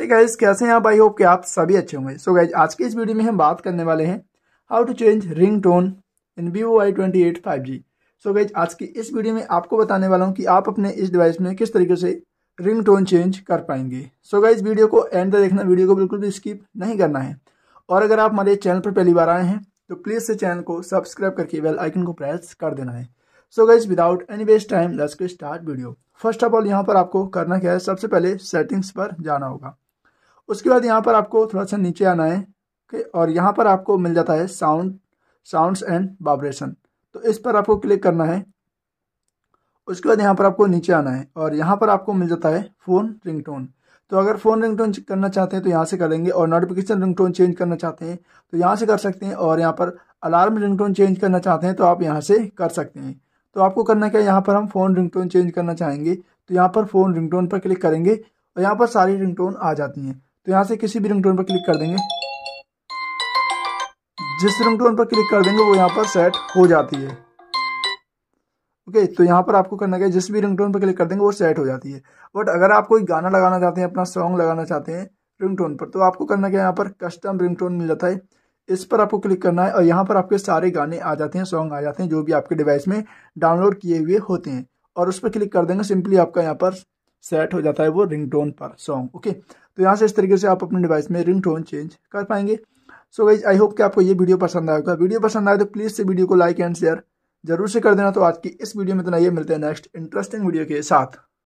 hey guys, कैसे हैं आप आई होप कि आप सभी अच्छे होंगे सो गाइज आज के इस वीडियो में हम बात करने वाले हैं how to change ringtone in Vivo I twenty eight five G so guys आज की इस वीडियो में आपको बताने वाला हूँ कि आप अपने इस डिवाइस में किस तरीके से रिंग टोन चेंज कर पाएंगे सो so गाइज वीडियो को एंड तक देखना वीडियो को बिल्कुल भी स्किप नहीं करना है और अगर आप हमारे चैनल पर पहली बार आए हैं तो प्लीज़ से चैनल को सब्सक्राइब करके बेल आइकन को प्रेस कर देना है so guys without any waste time let's को start video first of all यहाँ पर आपको करना क्या है सबसे पहले सेटिंग्स पर जाना होगा उसके बाद यहाँ पर आपको थोड़ा सा नीचे आना है ओके और यहाँ पर आपको मिल जाता है साउंड साउंड्स एंड वाइब्रेशन तो इस पर आपको क्लिक करना है उसके बाद यहाँ पर आपको नीचे आना है और यहाँ पर आपको मिल जाता है फ़ोन रिंगटोन तो अगर फ़ोन रिंगटोन करना चाहते हैं तो यहाँ से करेंगे और नोटिफिकेशन रिंगटोन चेंज करना चाहते हैं तो यहाँ से कर सकते हैं और यहाँ पर अलार्म रिंगटोन चेंज करना चाहते हैं तो आप यहाँ से कर सकते हैं तो आपको करना क्या है यहाँ पर हम फ़ोन रिंगटोन चेंज करना चाहेंगे तो यहाँ पर फ़ोन रिंगटोन पर क्लिक करेंगे और यहाँ पर सारी रिंगटोन आ जाती हैं तो यहाँ से किसी भी रिंगटोन पर क्लिक कर देंगे जिस रिंगटोन पर क्लिक कर देंगे वो यहाँ पर सेट हो जाती है ओके okay, तो यहाँ पर आपको करना क्या जिस भी रिंगटोन पर क्लिक कर देंगे वो सेट हो जाती है बट अगर आप कोई गाना लगाना चाहते हैं अपना सॉन्ग लगाना चाहते हैं रिंगटोन पर तो आपको करना क्या यहाँ पर कस्टम रिंगटोन मिल जाता है इस पर आपको क्लिक करना है और यहाँ पर आपके सारे गाने आ जाते हैं सॉन्ग आ जाते हैं जो भी आपके डिवाइस में डाउनलोड किए हुए होते हैं और उस पर क्लिक कर देंगे सिंपली आपका यहाँ पर सेट हो जाता है वो रिंगटोन पर सॉन्ग ओके तो यहाँ से इस तरीके से आप अपने डिवाइस में रिंगटोन चेंज कर पाएंगे सो गाइज आई होप कि आपको ये वीडियो पसंद आएगा वीडियो पसंद आए तो प्लीज़ से वीडियो को लाइक एंड शेयर जरूर से कर देना तो आज की इस वीडियो में इतना ये मिलते हैं नेक्स्ट इंटरेस्टिंग वीडियो के साथ